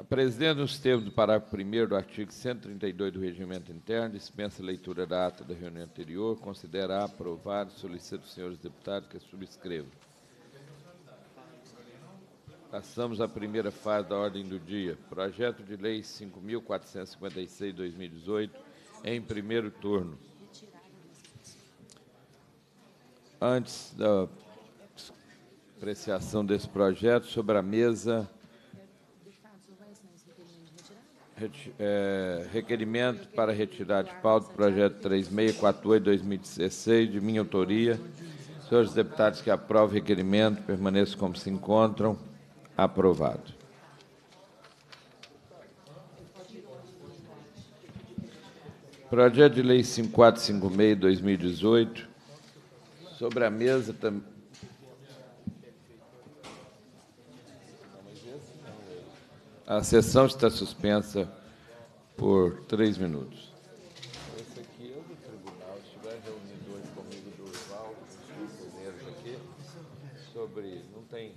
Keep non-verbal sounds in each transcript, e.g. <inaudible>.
A presidência, nos termos do parágrafo 1 do artigo 132 do Regimento Interno, dispensa a leitura da ata da reunião anterior, considera aprovado, solicita os senhores deputados que subscrevam. Passamos à primeira fase da ordem do dia. Projeto de Lei 5.456-2018, em primeiro turno. Antes da apreciação desse projeto, sobre a mesa é, requerimento para retirar de pauta o projeto 3648-2016, de minha autoria. Senhores deputados que aprovam o requerimento, permaneçam como se encontram. Aprovado. Projeto de Lei 5456-2018. Sobre a mesa também A sessão está suspensa por três minutos. Esse aqui é do tribunal. Estiver reunido hoje aqui, sobre. Não tem.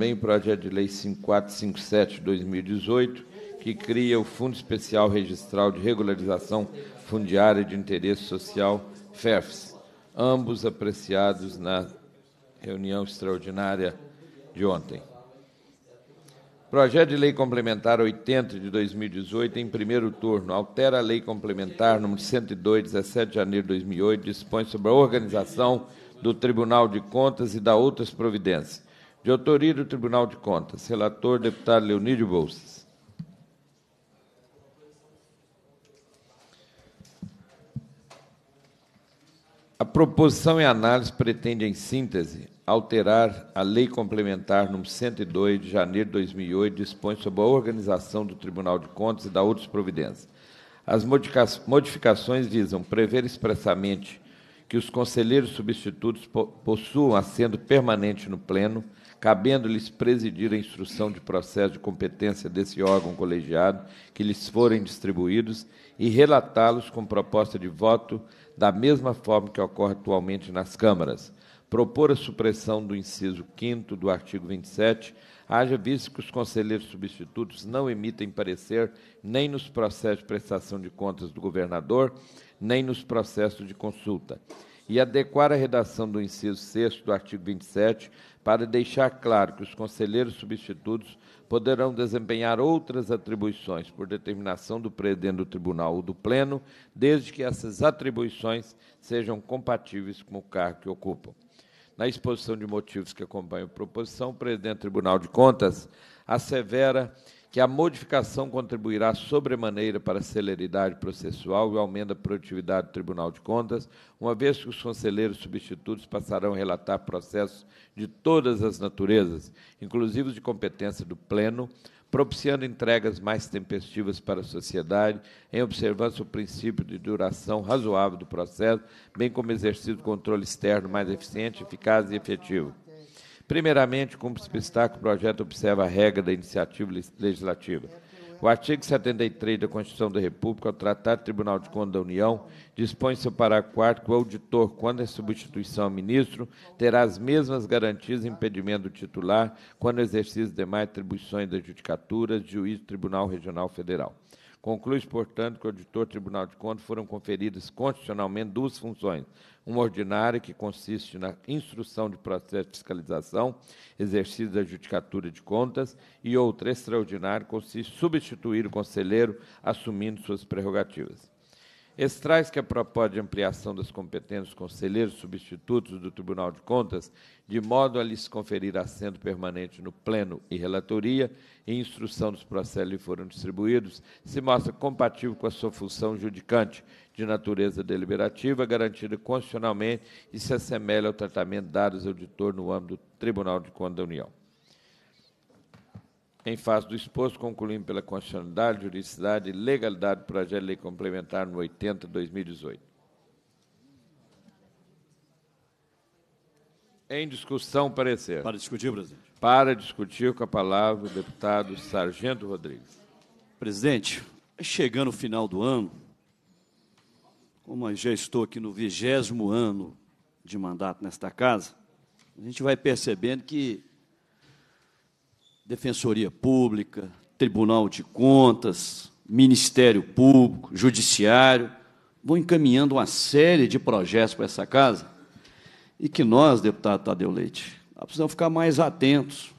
Bem, o projeto de lei 5457 2018, que cria o Fundo Especial Registral de Regularização Fundiária de Interesse Social, FEFS, ambos apreciados na reunião extraordinária de ontem. Projeto de Lei Complementar 80 de 2018, em primeiro turno, altera a Lei Complementar nº 102, 17 de janeiro de 2008, dispõe sobre a organização do Tribunal de Contas e da outras providências. De autoria do Tribunal de Contas, relator deputado Leonídio Bolsas. A proposição e análise pretende, em síntese, alterar a Lei Complementar nº 102 de janeiro de 2008, dispõe sobre a organização do Tribunal de Contas e da outras providências. As modificações visam prever expressamente que os conselheiros substitutos possuam assento permanente no Pleno, cabendo-lhes presidir a instrução de processo de competência desse órgão colegiado que lhes forem distribuídos e relatá-los com proposta de voto da mesma forma que ocorre atualmente nas câmaras propor a supressão do inciso 5 do artigo 27, haja visto que os conselheiros substitutos não emitem parecer nem nos processos de prestação de contas do governador, nem nos processos de consulta. E adequar a redação do inciso 6 do artigo 27 para deixar claro que os conselheiros substitutos poderão desempenhar outras atribuições por determinação do presidente do tribunal ou do pleno, desde que essas atribuições sejam compatíveis com o cargo que ocupam. Na exposição de motivos que acompanha a proposição, o presidente do Tribunal de Contas assevera que a modificação contribuirá sobremaneira para a celeridade processual e aumenta a da produtividade do Tribunal de Contas, uma vez que os conselheiros substitutos passarão a relatar processos de todas as naturezas, inclusive os de competência do Pleno, propiciando entregas mais tempestivas para a sociedade, em observância ao princípio de duração razoável do processo, bem como exercido controle externo mais eficiente, eficaz e efetivo. Primeiramente, como se destaca, o projeto observa a regra da iniciativa legislativa o artigo 73 da Constituição da República, o Tratado do Tribunal de Contas da União, dispõe em seu parágrafo 4 que o auditor, quando em é substituição ao ministro, terá as mesmas garantias e impedimento do titular quando exercício demais atribuições da Judicatura, Juiz do Tribunal Regional Federal. Conclui, portanto, que o auditor Tribunal de Contas foram conferidas constitucionalmente duas funções: uma ordinária que consiste na instrução de processo de fiscalização exercício da Judicatura de Contas e outra extraordinária consiste em substituir o conselheiro assumindo suas prerrogativas. Extrais que a proposta de ampliação das competências dos conselheiros substitutos do Tribunal de Contas, de modo a lhes conferir assento permanente no pleno e relatoria e instrução dos processos lhe foram distribuídos, se mostra compatível com a sua função judicante de natureza deliberativa, garantida constitucionalmente e se assemelha ao tratamento dado ao auditor no âmbito do Tribunal de Contas da União em face do exposto, concluímos pela constitucionalidade, juridicidade e legalidade do projeto de lei complementar no 80 2018. Em discussão, parecer. Para discutir, presidente. Para discutir com a palavra o deputado Sargento Rodrigues. Presidente, chegando o final do ano, como eu já estou aqui no vigésimo ano de mandato nesta casa, a gente vai percebendo que Defensoria Pública, Tribunal de Contas, Ministério Público, Judiciário, vão encaminhando uma série de projetos para essa casa e que nós, deputado Tadeu Leite, precisamos ficar mais atentos.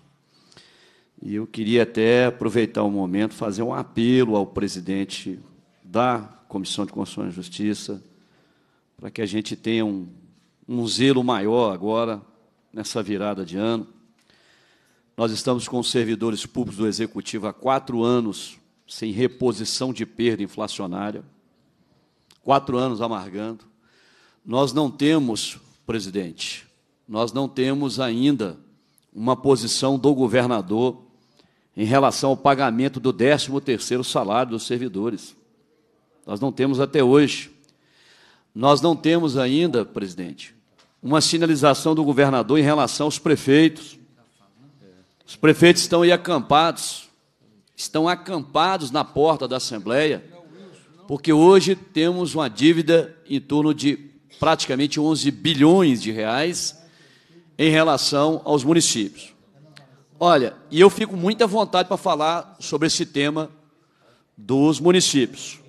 E eu queria até aproveitar o momento, fazer um apelo ao presidente da Comissão de Constituição e Justiça, para que a gente tenha um, um zelo maior agora, nessa virada de ano, nós estamos com os servidores públicos do Executivo há quatro anos sem reposição de perda inflacionária, quatro anos amargando. Nós não temos, presidente, nós não temos ainda uma posição do governador em relação ao pagamento do 13º salário dos servidores. Nós não temos até hoje. Nós não temos ainda, presidente, uma sinalização do governador em relação aos prefeitos. Os prefeitos estão aí acampados, estão acampados na porta da Assembleia, porque hoje temos uma dívida em torno de praticamente 11 bilhões de reais em relação aos municípios. Olha, e eu fico muito à vontade para falar sobre esse tema dos municípios.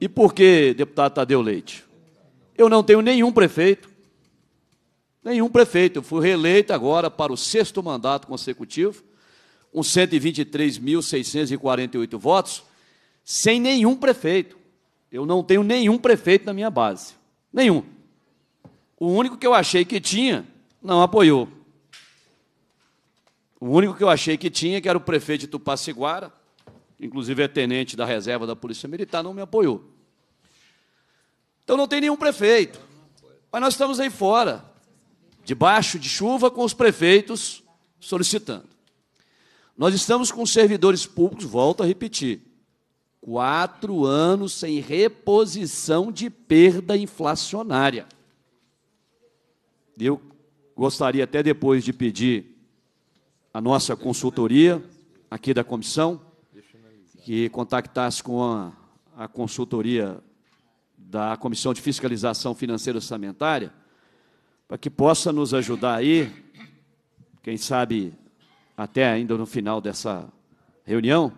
E por que, deputado Tadeu Leite? Eu não tenho nenhum prefeito Nenhum prefeito. Eu fui reeleito agora para o sexto mandato consecutivo, com 123.648 votos, sem nenhum prefeito. Eu não tenho nenhum prefeito na minha base. Nenhum. O único que eu achei que tinha, não apoiou. O único que eu achei que tinha, que era o prefeito de Tupaciguara, inclusive é tenente da reserva da Polícia Militar, não me apoiou. Então não tem nenhum prefeito. Mas nós estamos aí fora debaixo de chuva, com os prefeitos solicitando. Nós estamos com servidores públicos, volto a repetir, quatro anos sem reposição de perda inflacionária. Eu gostaria até depois de pedir a nossa consultoria aqui da comissão que contactasse com a, a consultoria da Comissão de Fiscalização Financeira e Orçamentária para que possa nos ajudar aí, quem sabe até ainda no final dessa reunião,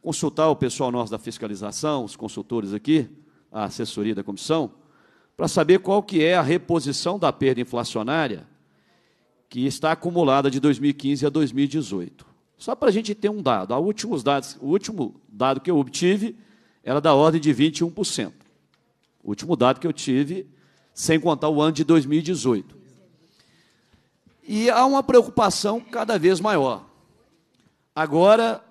consultar o pessoal nosso da fiscalização, os consultores aqui, a assessoria da comissão, para saber qual que é a reposição da perda inflacionária que está acumulada de 2015 a 2018. Só para a gente ter um dado. Dados, o último dado que eu obtive era da ordem de 21%. O último dado que eu tive sem contar o ano de 2018. E há uma preocupação cada vez maior. Agora,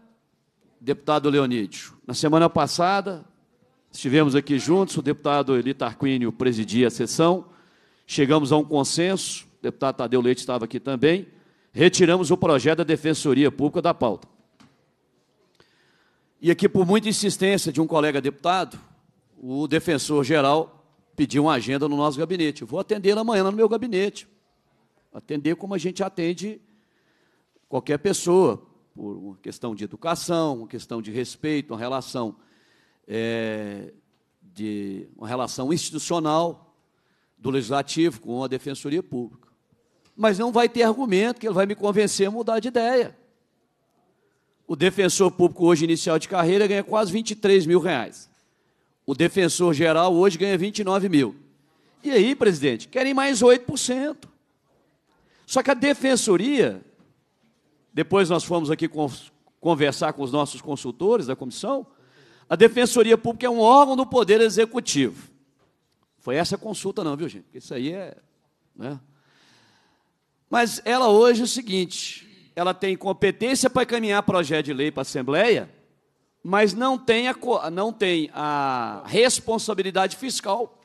deputado Leonídio, na semana passada, estivemos aqui juntos, o deputado Eli Tarquínio presidia a sessão, chegamos a um consenso, o deputado Tadeu Leite estava aqui também, retiramos o projeto da Defensoria Pública da pauta. E aqui, por muita insistência de um colega deputado, o defensor-geral pedir uma agenda no nosso gabinete. vou atendê-la amanhã no meu gabinete. Atender como a gente atende qualquer pessoa, por uma questão de educação, uma questão de respeito, uma relação, é, de, uma relação institucional do legislativo com a defensoria pública. Mas não vai ter argumento que ele vai me convencer a mudar de ideia. O defensor público hoje inicial de carreira ganha quase 23 mil reais. O defensor geral hoje ganha 29 mil. E aí, presidente, querem mais 8%. Só que a defensoria, depois nós fomos aqui conversar com os nossos consultores da comissão, a defensoria pública é um órgão do poder executivo. Foi essa a consulta não, viu, gente? Isso aí é... Né? Mas ela hoje é o seguinte, ela tem competência para encaminhar projeto de lei para a Assembleia, mas não tem a, não tem a responsabilidade fiscal.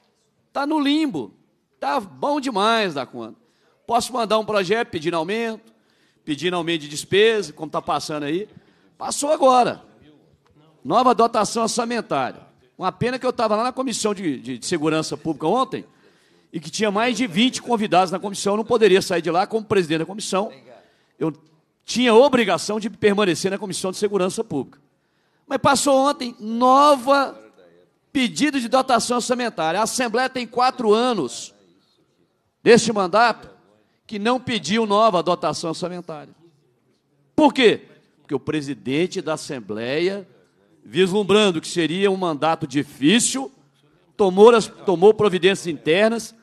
Está no limbo. Está bom demais da conta. Posso mandar um projeto pedindo aumento, pedindo aumento de despesa, como está passando aí. Passou agora. Nova dotação orçamentária. Uma pena que eu estava lá na comissão de, de, de, segurança pública ontem e que tinha mais de 20 convidados na comissão. Eu não poderia sair de lá como presidente da comissão. Eu tinha obrigação de permanecer na comissão de segurança pública. Mas passou ontem nova pedido de dotação orçamentária. A Assembleia tem quatro anos deste mandato que não pediu nova dotação orçamentária. Por quê? Porque o presidente da Assembleia, vislumbrando que seria um mandato difícil, tomou, as, tomou providências internas,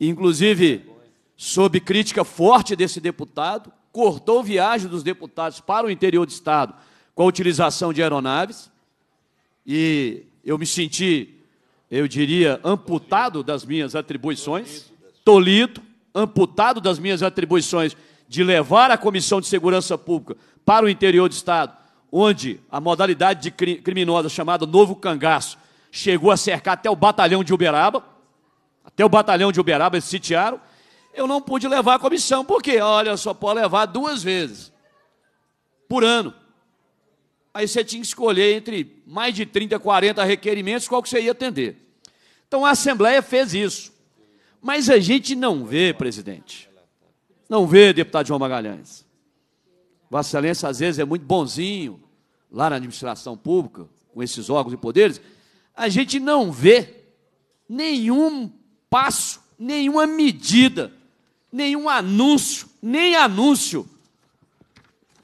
inclusive sob crítica forte desse deputado, cortou viagem dos deputados para o interior do Estado com a utilização de aeronaves e eu me senti, eu diria, amputado das minhas atribuições, tolido, amputado das minhas atribuições de levar a Comissão de Segurança Pública para o interior do Estado, onde a modalidade de criminosa chamada Novo Cangaço chegou a cercar até o batalhão de Uberaba, até o batalhão de Uberaba eles sitiaram, eu não pude levar a comissão, porque, olha, só pode levar duas vezes por ano aí você tinha que escolher entre mais de 30, 40 requerimentos qual que você ia atender. Então a Assembleia fez isso. Mas a gente não vê, presidente. Não vê, deputado João Magalhães. Vossa Excelência, às vezes, é muito bonzinho lá na administração pública, com esses órgãos e poderes. A gente não vê nenhum passo, nenhuma medida, nenhum anúncio, nem anúncio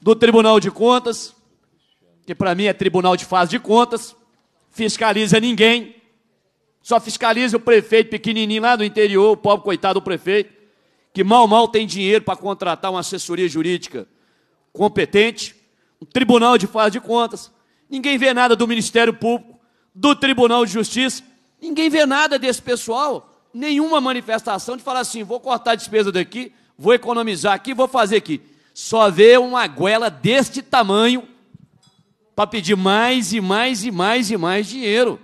do Tribunal de Contas, que para mim é tribunal de fase de contas, fiscaliza ninguém, só fiscaliza o prefeito pequenininho lá do interior, o pobre coitado do prefeito, que mal, mal tem dinheiro para contratar uma assessoria jurídica competente, um tribunal de fase de contas, ninguém vê nada do Ministério Público, do Tribunal de Justiça, ninguém vê nada desse pessoal, nenhuma manifestação de falar assim, vou cortar a despesa daqui, vou economizar aqui, vou fazer aqui. Só vê uma goela deste tamanho para pedir mais e mais e mais e mais dinheiro.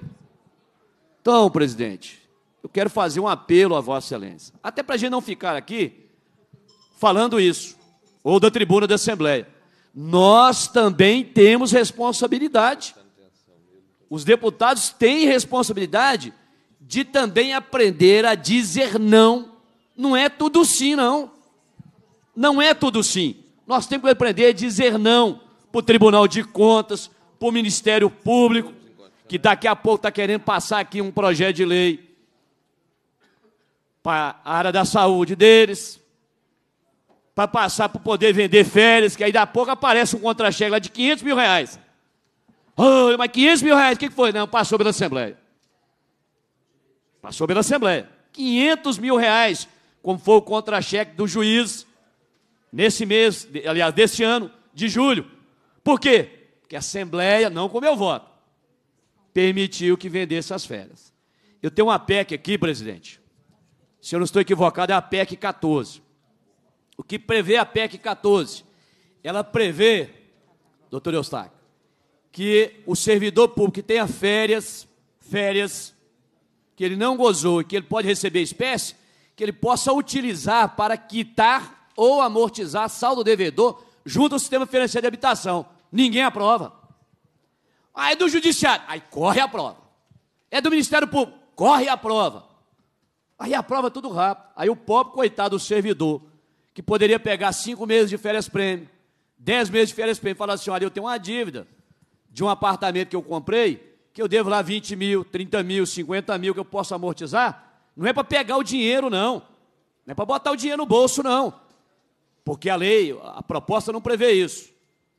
Então, presidente, eu quero fazer um apelo a Vossa Excelência, até para a gente não ficar aqui falando isso, ou da tribuna da Assembleia. Nós também temos responsabilidade. Os deputados têm responsabilidade de também aprender a dizer não. Não é tudo sim, não. Não é tudo sim. Nós temos que aprender a dizer não para o Tribunal de Contas, para o Ministério Público, que daqui a pouco está querendo passar aqui um projeto de lei para a área da saúde deles, para passar para poder vender férias, que aí daqui a pouco aparece um contra-cheque lá de 500 mil reais. Oh, mas 500 mil reais, o que foi? Não, passou pela Assembleia. Passou pela Assembleia. 500 mil reais, como foi o contra-cheque do juiz, nesse mês, aliás, deste ano, de julho. Por quê? Porque a Assembleia, não com meu voto, permitiu que vendesse as férias. Eu tenho uma PEC aqui, presidente. Se eu não estou equivocado, é a PEC 14. O que prevê a PEC 14? Ela prevê, doutor Eustáquio, que o servidor público tenha férias, férias, que ele não gozou e que ele pode receber espécie, que ele possa utilizar para quitar ou amortizar saldo devedor junto ao sistema financeiro de habitação ninguém aprova. Aí ah, é do judiciário, aí corre a prova. É do Ministério Público, corre a prova. Aí aprova é tudo rápido. Aí o pobre, coitado, o servidor, que poderia pegar cinco meses de férias prêmio, dez meses de férias prêmio, fala assim: olha, eu tenho uma dívida de um apartamento que eu comprei, que eu devo lá 20 mil, 30 mil, 50 mil, que eu posso amortizar. Não é para pegar o dinheiro, não. Não é para botar o dinheiro no bolso, não. Porque a lei, a proposta não prevê isso.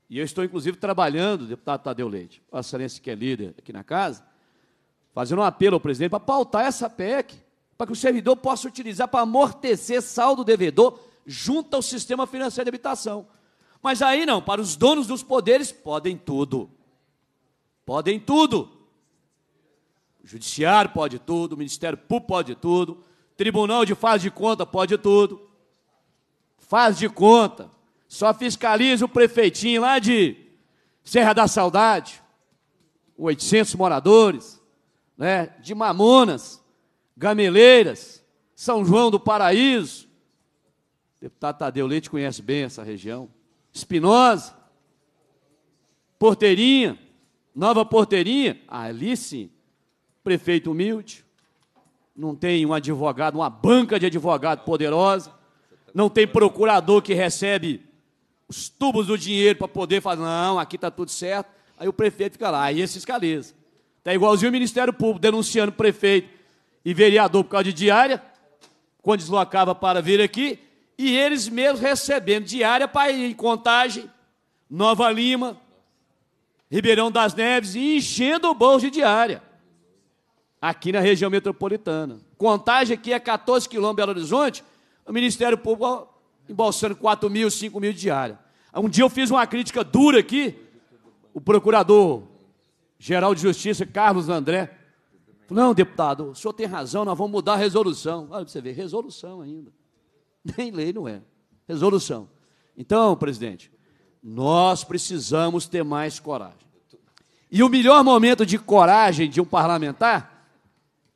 E eu estou, inclusive, trabalhando, deputado Tadeu Leite, a excelência que é líder aqui na casa, fazendo um apelo ao presidente para pautar essa PEC, para que o servidor possa utilizar para amortecer saldo devedor junto ao sistema financeiro de habitação. Mas aí não, para os donos dos poderes, podem tudo. Podem tudo. O judiciário pode tudo, o Ministério Público pode tudo, Tribunal de Faz de Conta pode tudo. Faz de conta. Só fiscaliza o prefeitinho lá de Serra da Saudade, 800 moradores, né? de Mamonas, Gameleiras, São João do Paraíso. deputado Tadeu Leite conhece bem essa região. Espinosa, Porteirinha, Nova Porteirinha, ali sim, prefeito humilde, não tem um advogado, uma banca de advogado poderosa, não tem procurador que recebe os tubos do dinheiro para poder falar, não, aqui está tudo certo. Aí o prefeito fica lá, aí esse fiscaliza. Está igualzinho o Ministério Público denunciando prefeito e vereador por causa de diária, quando deslocava para vir aqui, e eles mesmos recebendo diária para ir em Contagem, Nova Lima, Ribeirão das Neves, e enchendo o bolso de diária. Aqui na região metropolitana. Contagem aqui é 14 quilômetros de Belo Horizonte, o Ministério Público embolsando 4 mil, 5 mil diária. Um dia eu fiz uma crítica dura aqui, o procurador-geral de justiça, Carlos André, falou, não, deputado, o senhor tem razão, nós vamos mudar a resolução. Olha para você ver, resolução ainda. <laughs> Nem lei não é, resolução. Então, presidente, nós precisamos ter mais coragem. E o melhor momento de coragem de um parlamentar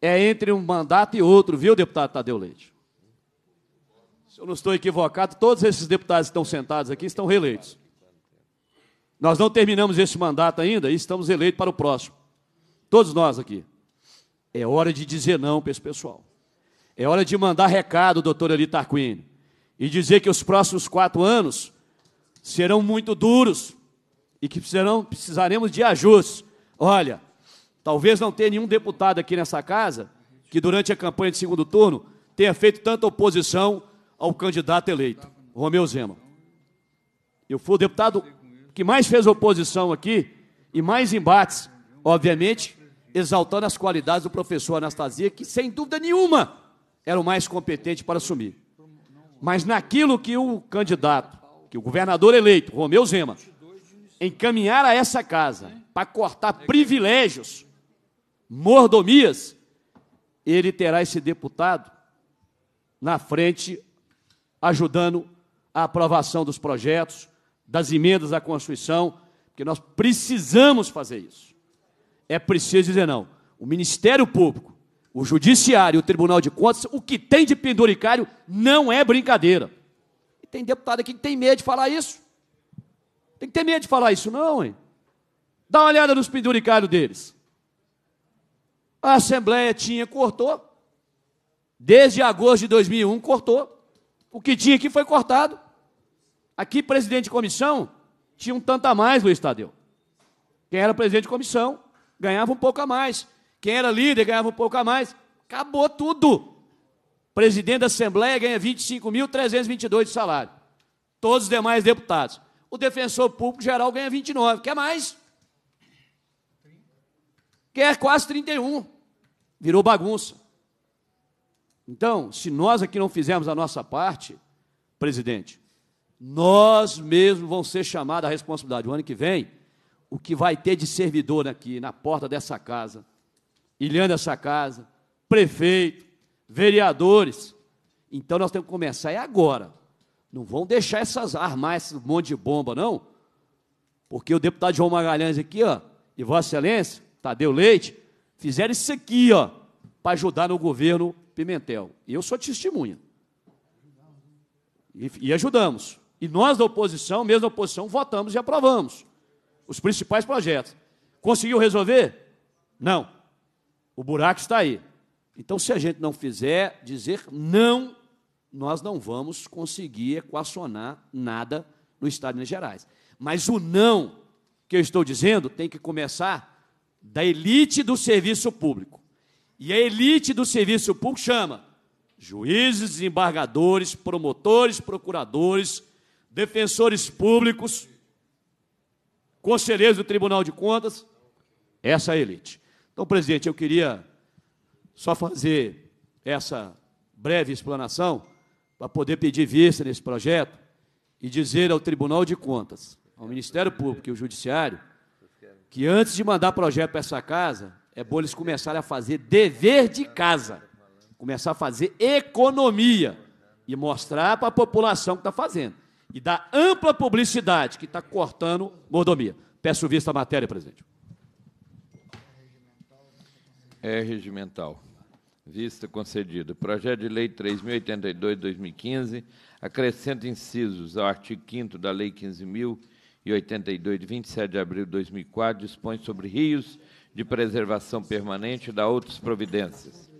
é entre um mandato e outro, viu, deputado Tadeu Leite? Se eu não estou equivocado, todos esses deputados que estão sentados aqui estão reeleitos. Nós não terminamos este mandato ainda e estamos eleitos para o próximo. Todos nós aqui. É hora de dizer não para esse pessoal. É hora de mandar recado, doutora Eli Tarquini, e dizer que os próximos quatro anos serão muito duros e que precisaremos de ajustes. Olha, talvez não tenha nenhum deputado aqui nessa casa que durante a campanha de segundo turno tenha feito tanta oposição ao candidato eleito, Romeu Zema. Eu fui o deputado que mais fez oposição aqui e mais embates, obviamente, exaltando as qualidades do professor Anastasia, que sem dúvida nenhuma era o mais competente para assumir. Mas naquilo que o candidato, que o governador eleito, Romeu Zema, encaminhar a essa casa para cortar privilégios, mordomias, ele terá esse deputado na frente ajudando a aprovação dos projetos, das emendas à Constituição, porque nós precisamos fazer isso. É preciso dizer não. O Ministério Público, o Judiciário, o Tribunal de Contas, o que tem de penduricário não é brincadeira. E tem deputado aqui que tem medo de falar isso. Tem que ter medo de falar isso, não, hein? Dá uma olhada nos penduricários deles. A Assembleia tinha, cortou. Desde agosto de 2001, cortou. O que tinha aqui foi cortado. Aqui, presidente de comissão, tinha um tanto a mais, Luiz Tadeu. Quem era presidente de comissão ganhava um pouco a mais. Quem era líder ganhava um pouco a mais. Acabou tudo. Presidente da Assembleia ganha 25.322 de salário. Todos os demais deputados. O defensor público geral ganha 29. Quer mais? Quer quase 31. Virou bagunça. Então, se nós aqui não fizermos a nossa parte, presidente, nós mesmos vamos ser chamados à responsabilidade. O ano que vem, o que vai ter de servidor aqui na porta dessa casa, ilhando essa casa, prefeito, vereadores. Então nós temos que começar é agora. Não vão deixar essas armar esse monte de bomba, não. Porque o deputado João Magalhães aqui, ó, e Vossa Excelência, Tadeu Leite, fizeram isso aqui, ó, para ajudar no governo Pimentel. Eu sou testemunha. E, e ajudamos. E nós da oposição, mesmo da oposição, votamos e aprovamos os principais projetos. Conseguiu resolver? Não. O buraco está aí. Então, se a gente não fizer dizer não, nós não vamos conseguir equacionar nada no Estado de Minas Gerais. Mas o não que eu estou dizendo tem que começar da elite do serviço público. E a elite do serviço público chama juízes, desembargadores, promotores, procuradores, defensores públicos, conselheiros do Tribunal de Contas, essa é a elite. Então, presidente, eu queria só fazer essa breve explanação para poder pedir vista nesse projeto e dizer ao Tribunal de Contas, ao Ministério Público e ao Judiciário, que antes de mandar projeto para essa casa, é bom eles começarem a fazer dever de casa, começar a fazer economia e mostrar para a população que está fazendo. E dar ampla publicidade que está cortando mordomia. Peço vista à matéria, presidente. É regimental. Vista concedida. Projeto de Lei 3.082, 2015, acrescenta incisos ao artigo 5 da Lei 15.000. 82, de 27 de abril de 2004, dispõe sobre rios de preservação permanente e dá outras providências.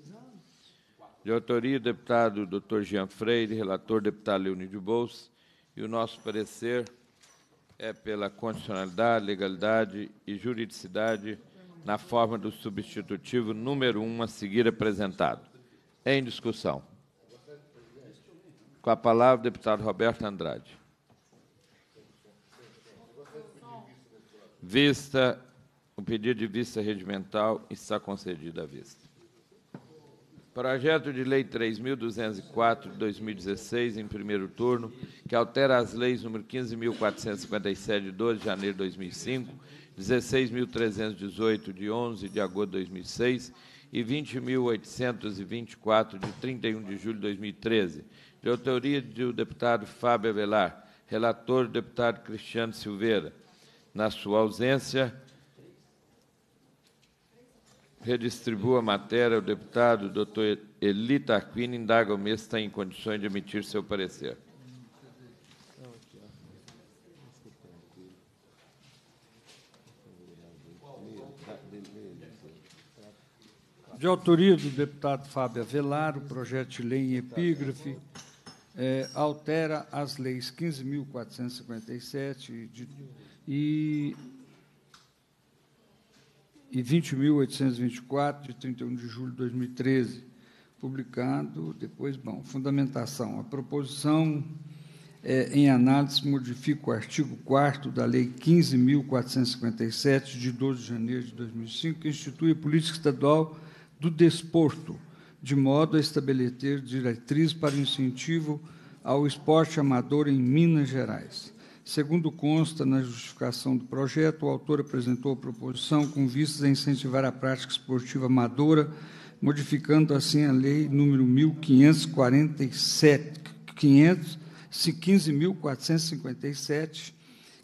De autoria, deputado Dr. Jean Freire, relator, deputado Leone de Bolsa, e o nosso parecer é pela condicionalidade, legalidade e juridicidade na forma do substitutivo número 1 a seguir apresentado. Em discussão. Com a palavra, deputado Roberto Andrade. Vista, o pedido de vista regimental está concedido à vista. Projeto de Lei 3.204, de 2016, em primeiro turno, que altera as leis número 15.457, de 12 de janeiro de 2005, 16.318, de 11 de agosto de 2006 e 20.824, de 31 de julho de 2013, de autoria do deputado Fábio Avelar, relator do deputado Cristiano Silveira, na sua ausência, redistribua a matéria. ao deputado Dr. Eli Tarquini indaga o mês está em condições de emitir seu parecer. De autoria do deputado Fábio Avelar, o projeto de lei em epígrafe é, altera as leis 15.457 de e, e 20.824, de 31 de julho de 2013, publicado depois, bom, fundamentação. A proposição é, em análise modifica o artigo 4 da Lei 15.457, de 12 de janeiro de 2005, que institui a política estadual do desporto, de modo a estabelecer diretrizes para o incentivo ao esporte amador em Minas Gerais. Segundo consta na justificação do projeto, o autor apresentou a proposição com vistas a incentivar a prática esportiva amadora, modificando assim a lei número 1547, 15.457,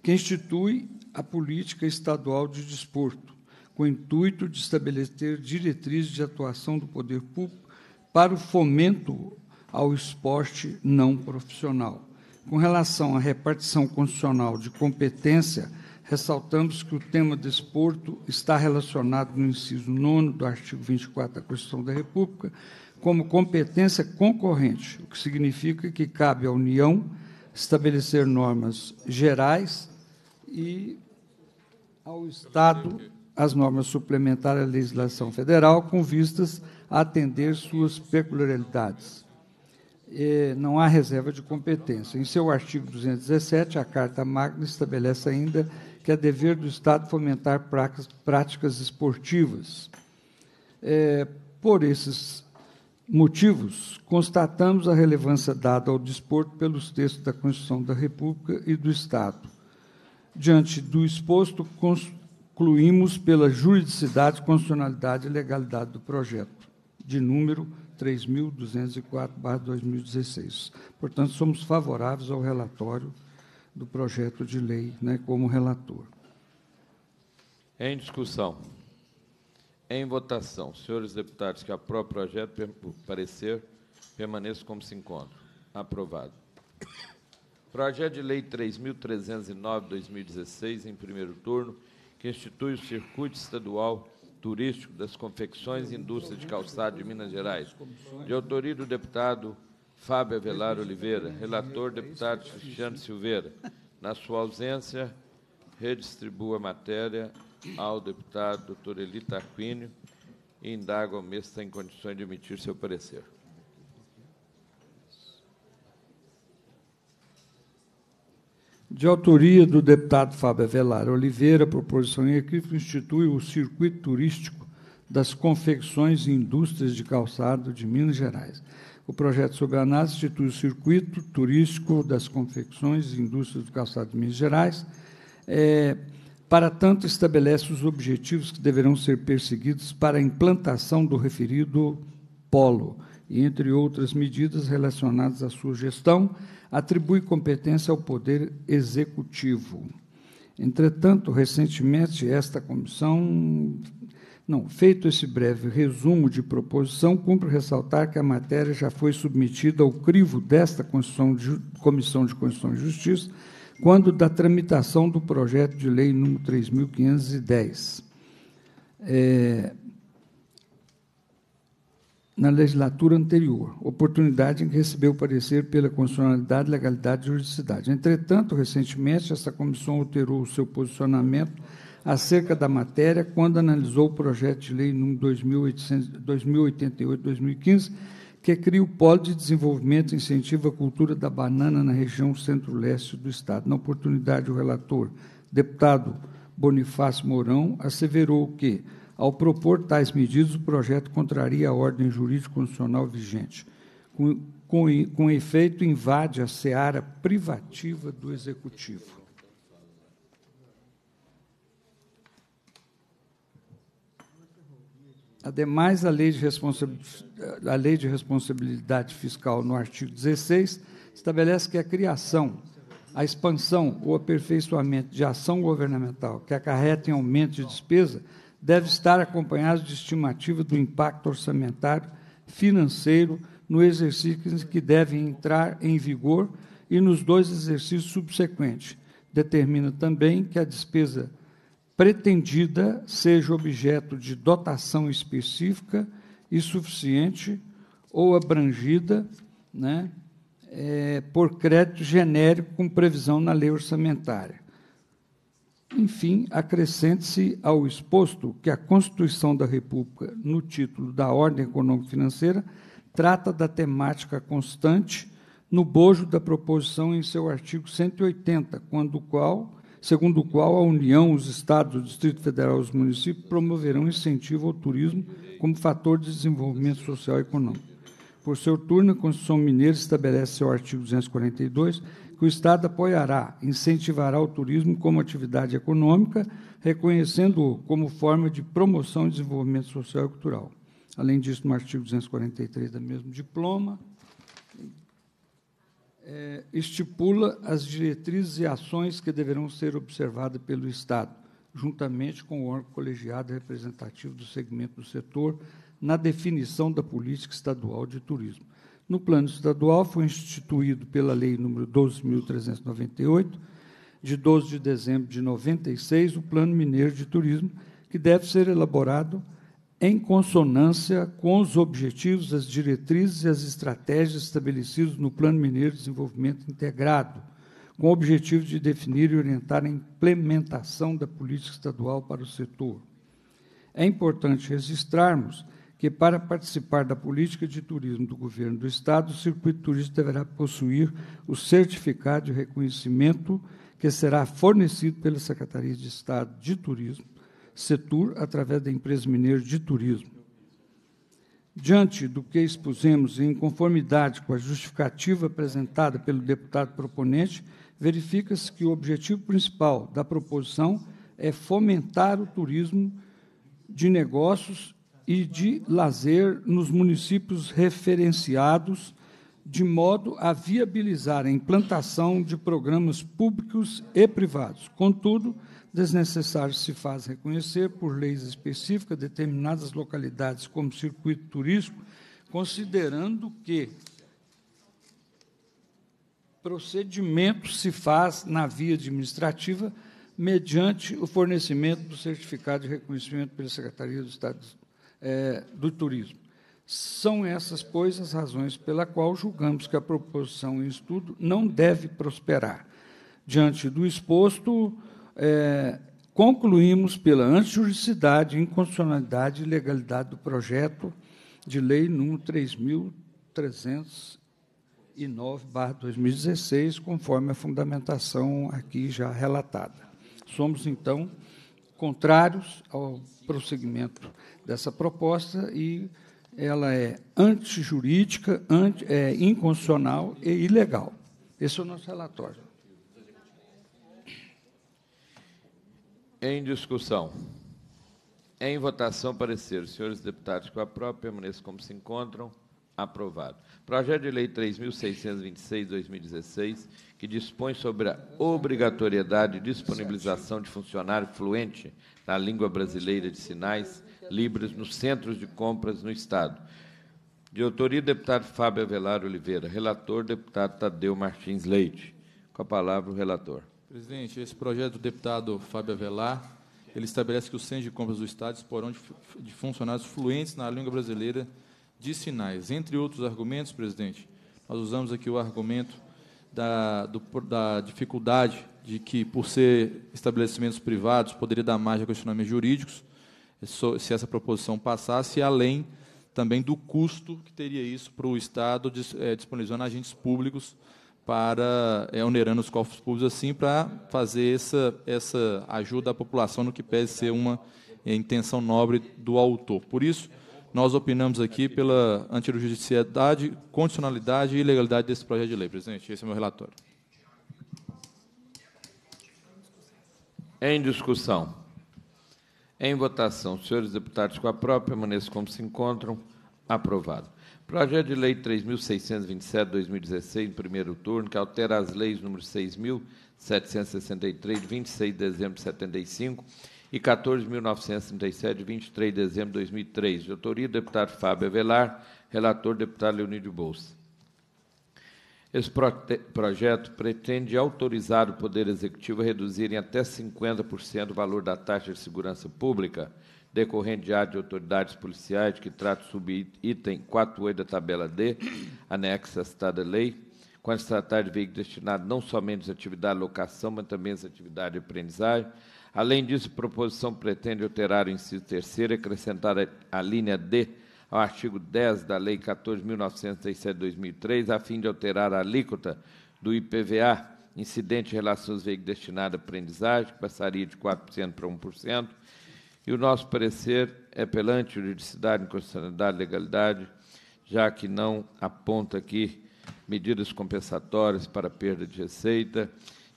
que institui a política estadual de desporto, com o intuito de estabelecer diretrizes de atuação do poder público para o fomento ao esporte não profissional. Com relação à repartição constitucional de competência, ressaltamos que o tema desporto está relacionado no inciso 9 do artigo 24 da Constituição da República como competência concorrente, o que significa que cabe à União estabelecer normas gerais e ao Estado as normas suplementares à legislação federal com vistas a atender suas peculiaridades não há reserva de competência. Em seu artigo 217, a Carta Magna estabelece ainda que é dever do Estado fomentar práticas, esportivas. É, por esses motivos, constatamos a relevância dada ao desporto pelos textos da Constituição da República e do Estado. Diante do exposto, concluímos pela juridicidade, constitucionalidade e legalidade do projeto, de número 3204/2016. Portanto, somos favoráveis ao relatório do projeto de lei, né, como relator. Em discussão. Em votação, senhores deputados que aprovam o projeto, o parecer permaneça como se encontra. Aprovado. Projeto de Lei 3.309-2016, em primeiro turno, que institui o Circuito Estadual turístico das confecções e indústria de calçado de Minas Gerais, de autoria do deputado Fábio Avelar Oliveira, relator deputado Cristiano Silveira. Na sua ausência, redistribuo a matéria ao deputado doutor Elita Aquino e indago ao mesmo se tem condições de emitir seu parecer. de autoria do deputado Fábio Avelar Oliveira, proposição em equívoco institui o circuito turístico das confecções e indústrias de calçado de Minas Gerais. O projeto sobre a análise institui o circuito turístico das confecções e indústrias do calçado de Minas Gerais. É, para tanto, estabelece os objetivos que deverão ser perseguidos para a implantação do referido polo, e, entre outras medidas relacionadas à sua gestão, atribui competência ao Poder Executivo. Entretanto, recentemente, esta comissão. Não, feito esse breve resumo de proposição, cumpre ressaltar que a matéria já foi submetida ao crivo desta de, Comissão de Constituição e Justiça, quando da tramitação do projeto de lei número 3.510. É, na legislatura anterior, oportunidade em que recebeu parecer pela constitucionalidade, legalidade e juridicidade. Entretanto, recentemente, essa comissão alterou o seu posicionamento acerca da matéria quando analisou o projeto de lei número 2088-2015, que cria o Polo de Desenvolvimento e Incentiva a Cultura da Banana na região centro-leste do Estado. Na oportunidade, o relator, deputado Bonifácio Mourão, asseverou que ao propor tais medidas, o projeto contraria a ordem jurídico-constitucional vigente. Com, com, com efeito, invade a seara privativa do Executivo. Ademais, a lei, a lei, de Responsabilidade Fiscal, no artigo 16, estabelece que a criação, a expansão ou aperfeiçoamento de ação governamental que acarreta em aumento de despesa deve estar acompanhado de estimativa do impacto orçamentário financeiro no exercício que deve entrar em vigor e nos dois exercícios subsequentes. Determina também que a despesa pretendida seja objeto de dotação específica e suficiente ou abrangida né, é, por crédito genérico com previsão na lei orçamentária. Enfim, acrescente-se ao exposto que a Constituição da República, no título da Ordem Econômico-Financeira, trata da temática constante no bojo da proposição em seu artigo 180, quando qual, segundo o qual a União, os Estados, o Distrito Federal e os municípios promoverão incentivo ao turismo como fator de desenvolvimento social e econômico. Por seu turno, a Constituição Mineira estabelece seu artigo 242 que o Estado apoiará, incentivará o turismo como atividade econômica, reconhecendo-o como forma de promoção e desenvolvimento social e cultural. Além disso, no artigo 243 do mesmo diploma, é, estipula as diretrizes e ações que deverão ser observadas pelo Estado, juntamente com o órgão colegiado representativo do segmento do setor, na definição da política estadual de turismo. No plano estadual, foi instituído pela Lei nº 12.398, de 12 de dezembro de 96, o Plano Mineiro de Turismo, que deve ser elaborado em consonância com os objetivos, as diretrizes e as estratégias estabelecidos no Plano Mineiro de Desenvolvimento Integrado, com o objetivo de definir e orientar a implementação da política estadual para o setor. É importante registrarmos que, para participar da política de turismo do governo do Estado, o circuito turístico deverá possuir o certificado de reconhecimento que será fornecido pela Secretaria de Estado de Turismo, SETUR, através da Empresa Mineira de Turismo. Diante do que expusemos e em conformidade com a justificativa apresentada pelo deputado proponente, verifica-se que o objetivo principal da proposição é fomentar o turismo de negócios e de lazer nos municípios referenciados, de modo a viabilizar a implantação de programas públicos e privados. Contudo, desnecessário se faz reconhecer, por leis específicas, determinadas localidades como circuito turístico, considerando que procedimento se faz na via administrativa mediante o fornecimento do certificado de reconhecimento pela Secretaria do Estado é, do turismo. São essas, pois, as razões pela qual julgamos que a proposição em estudo não deve prosperar. Diante do exposto, é, concluímos pela antijuridicidade, inconstitucionalidade e ilegalidade do projeto de lei número 3.309/2016, conforme a fundamentação aqui já relatada. Somos então contrários ao prosseguimento dessa proposta e ela é antijurídica, anti, é inconstitucional e ilegal. Esse é o nosso relatório. Em discussão. Em votação, parecer. Senhores deputados, com a própria, permaneçam como se encontram. Aprovado. Projeto de Lei 3.626-2016, que dispõe sobre a obrigatoriedade de disponibilização de funcionário fluente na língua brasileira de sinais, Libras, nos centros de compras no Estado. De autoria, deputado Fábio Avelar Oliveira. Relator, deputado Tadeu Martins Leite. Com a palavra, o relator. Presidente, esse projeto do deputado Fábio Avelar, ele estabelece que os centros de compras do Estado disporão de, de funcionários fluentes na língua brasileira de sinais. Entre outros argumentos, presidente, nós usamos aqui o argumento da, do, da dificuldade de que, por ser estabelecimentos privados, poderia dar margem a questionamentos jurídicos, é se essa proposição passasse, além também do custo que teria isso para o Estado é, disponibilizando agentes públicos para é, onerando os cofres públicos assim para fazer essa, essa ajuda à população no que pese ser uma é, intenção nobre do autor. Por isso, nós opinamos aqui pela antijudicialidade, condicionalidade e ilegalidade desse projeto de lei. Presidente, esse é o meu relatório. Em discussão. Em votação. Senhores deputados, com a própria, permaneçam como se encontram. Aprovado. Projeto de Lei 3.627-2016, em primeiro turno, que altera as leis número 6.763, de 26 de dezembro de 75 e 14.937, de 23 de dezembro de 2003. De autoria deputado Fábio Avelar, relator deputado Leonir Bolsa. Esse projeto pretende autorizar o Poder Executivo a reduzir em até 50% o valor da taxa de segurança pública decorrente de atos de autoridades policiais que trata o subitem 4.8 da tabela D, anexa à citada lei, quando se tratar de veículo destinado não somente às atividades de locação, mas também às atividades de aprendizagem. Além disso, a proposição pretende alterar o inciso terceiro e acrescentar a linha D ao artigo 10 da Lei 14967 2003 a fim de alterar a alíquota do IPVA incidente em relação aos veículos destinados à aprendizagem, que passaria de 4% para 1%. E o nosso parecer é pelante juridicidade, inconstitucionalidade, legalidade, já que não aponta aqui medidas compensatórias para perda de receita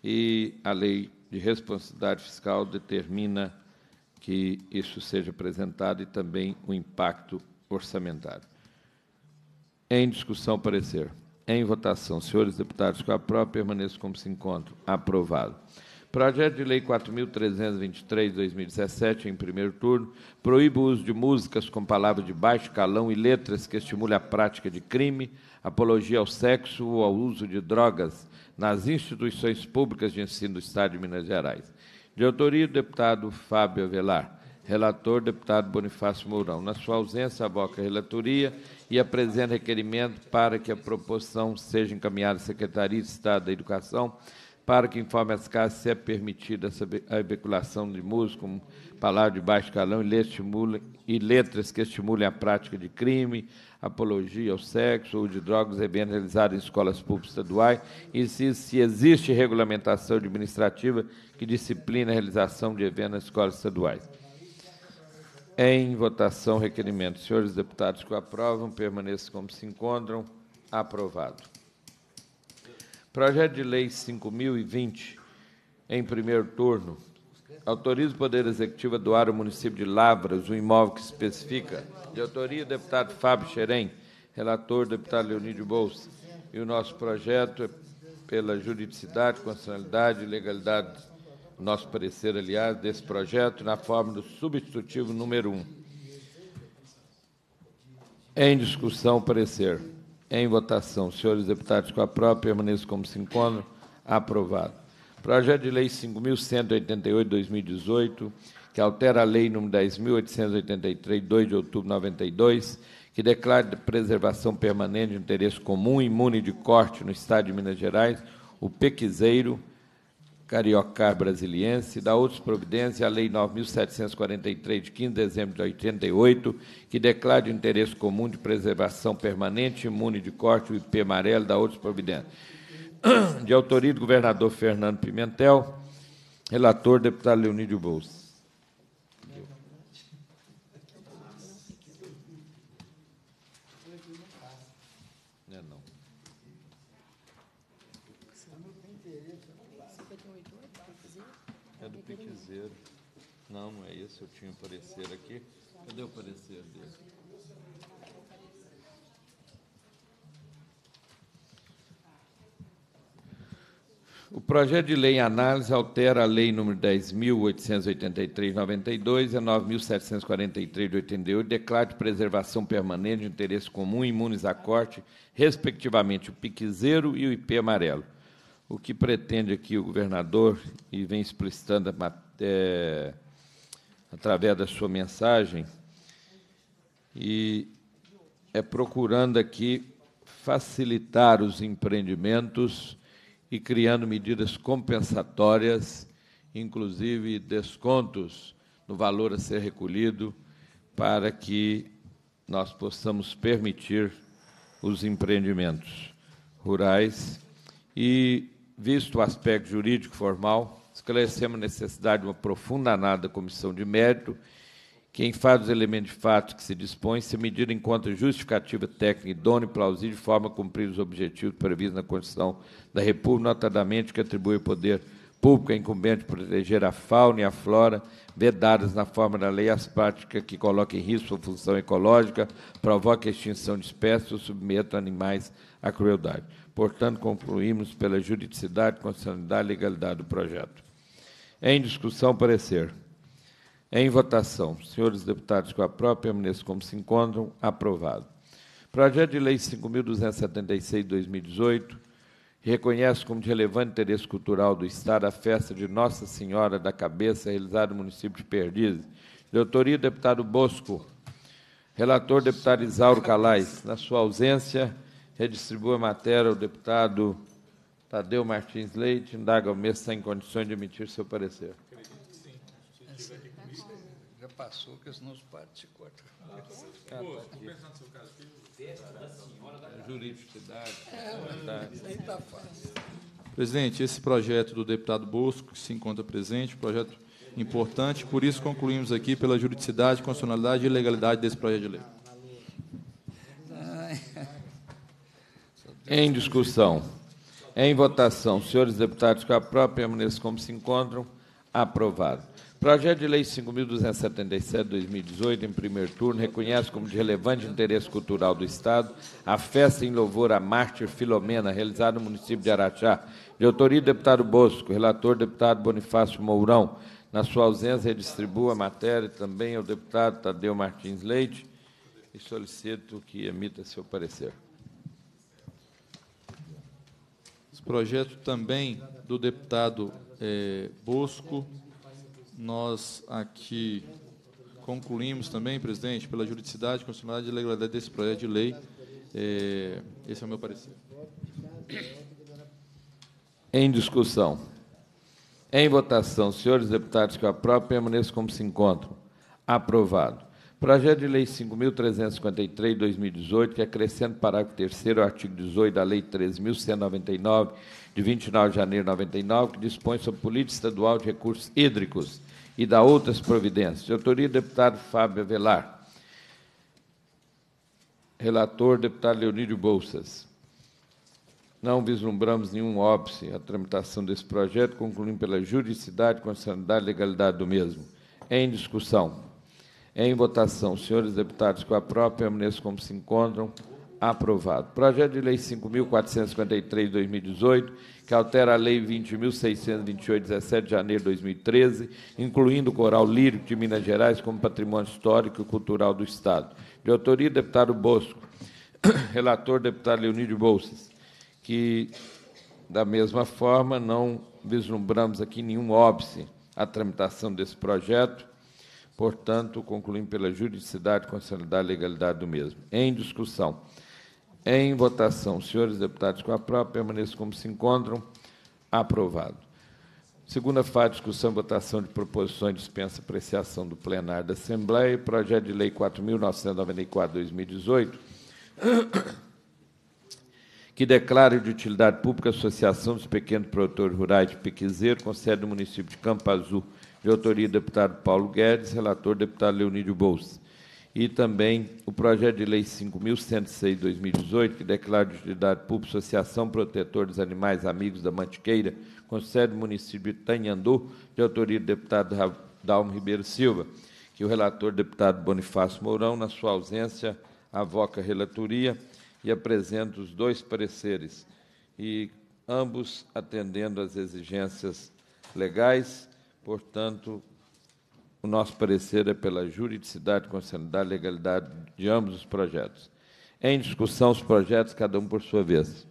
e a lei de responsabilidade fiscal determina que isso seja apresentado e também o impacto orçamentário. Em discussão, parecer. Em votação, senhores deputados, com a própria permaneço como se encontra. Aprovado. Projeto de Lei 4.323, 2017, em primeiro turno, proíbe o uso de músicas com palavras de baixo calão e letras que estimule a prática de crime, apologia ao sexo ou ao uso de drogas nas instituições públicas de ensino do Estado de Minas Gerais. De autoria do deputado Fábio Avelar. Relator, deputado Bonifácio Mourão. Na sua ausência, aboca a relatoria e apresenta requerimento para que a proposição seja encaminhada à Secretaria de Estado da Educação para que informe as casas se é permitida a veiculação de música, palavras de baixo calão e, letras que estimulem a prática de crime, apologia ao sexo ou de drogas, é eventos realizados em escolas públicas estaduais, e se, se existe regulamentação administrativa que disciplina a realização de eventos nas escolas estaduais. Em votação, requerimento. Senhores deputados que o aprovam, permaneçam como se encontram. Aprovado. Projeto de Lei 5.020, em primeiro turno, autoriza o Poder Executivo a doar ao município de Lavras o um imóvel que especifica, de autoria do deputado Fábio Xerém, relator deputado Leonídio Bolsa. E o nosso projeto é pela juridicidade, constitucionalidade e legalidade nosso parecer, aliás, desse projeto na forma do substitutivo número 1. Em discussão, parecer. Em votação. Senhores deputados, com a própria, permaneço como se encontra. Aprovado. Projeto de Lei 5.188, 2018, que altera a Lei nº 10.883, 2 de outubro de 92, que declara de preservação permanente de interesse comum imune de corte no Estado de Minas Gerais o pequiseiro carioca brasiliense, dá outros providência a Lei 9.743, de 15 de dezembro de 88, que declara de interesse comum de preservação permanente imune de corte o IP amarelo, dá outros providência. <coughs> De autoria do governador Fernando Pimentel, relator deputado Leonídio Bolsa. parecer aqui. Cadê o parecer dele? O projeto de lei em análise altera a Lei nº 10.883-92 e 9.743-88, declara de preservação permanente de interesse comum imunes a corte, respectivamente, o piquezeiro e o IP amarelo. O que pretende aqui o governador, e vem explicitando matéria, eh, através da sua mensagem, e é procurando aqui facilitar os empreendimentos e criando medidas compensatórias, inclusive descontos no valor a ser recolhido, para que nós possamos permitir os empreendimentos rurais. E, visto o aspecto jurídico formal, Esclarecemos a necessidade de uma profunda análise da comissão de mérito, quem faz os elementos de fato que se dispõe, se medida enquanto justificativa técnica idônea e plausível, de forma a cumprir os objetivos previstos na Constituição da República, notadamente que atribui o poder público a incumbente proteger a fauna e a flora, vedadas na forma da lei as práticas que coloquem em risco a função ecológica, provoquem a extinção de espécies ou submetam animais à crueldade. Portanto, concluímos pela juridicidade, constitucionalidade e legalidade do projeto. Em discussão, parecer. Em votação. Senhores deputados, com a própria ministra, como se encontram. Aprovado. Projeto de Lei 5.276, 2018, reconhece como de relevante interesse cultural do Estado a festa de Nossa Senhora da Cabeça, realizada no município de Perdizes. De autoria do deputado Bosco. Relator, deputado Isauro Calais. Na sua ausência, redistribui a matéria ao deputado Tadeu Martins Leite indaga o mesmo sem condições de emitir seu parecer. Já passou, que senão os partes se cortam. Presidente, esse projeto do deputado Bosco, que se encontra presente, projeto importante, por isso concluímos aqui pela juridicidade, constitucionalidade e legalidade desse projeto de lei. Em discussão. Em votação, senhores deputados, com a própria permaneçam como se encontram. Aprovado. Projeto de Lei 5.277-2018, em primeiro turno, reconhece como de relevante interesse cultural do Estado a festa em louvor à mártir Filomena, realizada no município de Araxá, de autoria do deputado Bosco, relator deputado Bonifácio Mourão. Na sua ausência, redistribua a matéria também ao deputado Tadeu Martins Leite e solicito que emita seu parecer. Esse projeto também do deputado é, Bosco, nós aqui concluímos também, presidente, pela juridicidade, constitucionalidade e legalidade desse projeto de lei. É, esse é o meu parecer. Em discussão. Em votação, senhores deputados, que eu aprovo, permaneço como se encontram. Aprovado. Projeto de Lei 5.353, 2018, que acrescenta o parágrafo 3 ao artigo 18 da Lei 3.199, de 29 de janeiro de 99, que dispõe sobre política estadual de recursos hídricos e da outras providências. De autoria deputado Fábio Avelar. Relator, deputado Leonídio Bolsas. Não vislumbramos nenhum óbice à tramitação desse projeto, concluindo pela juridicidade, constitucionalidade e legalidade do mesmo. Em discussão. Em votação, senhores deputados, com a própria permaneçam como se encontram. Aprovado. Projeto de Lei 5.453, 2018, que altera a Lei 20.628, 17 de janeiro de 2013, incluindo o Coral Lírico de Minas Gerais como patrimônio histórico e cultural do Estado. De autoria, deputado Bosco. <coughs> Relator, deputado Leonídio Bolsas. Que, da mesma forma, não vislumbramos aqui nenhum óbice à tramitação desse projeto Portanto, concluindo pela juridicidade, constitucionalidade e legalidade do mesmo. Em discussão. Em votação. Senhores deputados com a própria, permaneçam como se encontram. Aprovado. Segunda fase, discussão e votação de proposições dispensa apreciação do plenário da Assembleia. Projeto de Lei 4.994-2018, <coughs> que declara de utilidade pública a Associação dos Pequenos Produtores Rurais de Pequizeiro, com sede no município de Campo Azul, de autoria do deputado Paulo Guedes, relator deputado Leonídio Bolsa. E também o projeto de lei 5.106-2018, que declara de utilidade pública Associação Protetor dos Animais Amigos da Mantiqueira, com sede no município de Tanhandu, de autoria do deputado Dalmo Ribeiro Silva, que o relator deputado Bonifácio Mourão, na sua ausência, avoca a relatoria e apresenta os dois pareceres, e ambos atendendo às exigências legais Portanto, o nosso parecer é pela juridicidade, constitucionalidade e legalidade de ambos os projetos. Em discussão, os projetos, cada um por sua vez.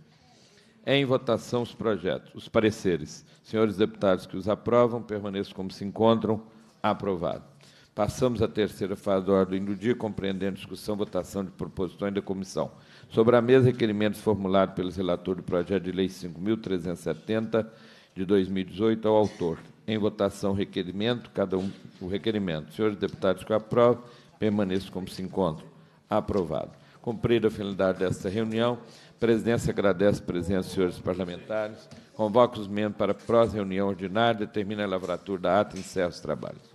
Em votação, os projetos, os pareceres. Senhores deputados que os aprovam, permaneçam como se encontram. Aprovado. Passamos à terceira fase da ordem do dia, compreendendo discussão votação de proposições da comissão. Sobre a mesa, requerimentos formulados pelos relatores do projeto de lei 5.370 de 2018 ao autor. Em votação, requerimento, cada um o requerimento. Senhores deputados que aprovam, permaneçam como se encontram. Aprovado. Cumprida a finalidade desta reunião, a presidência agradece a presença dos senhores parlamentares, convoca os membros para a próxima reunião ordinária, determina a lavratura da ata e encerra os trabalhos.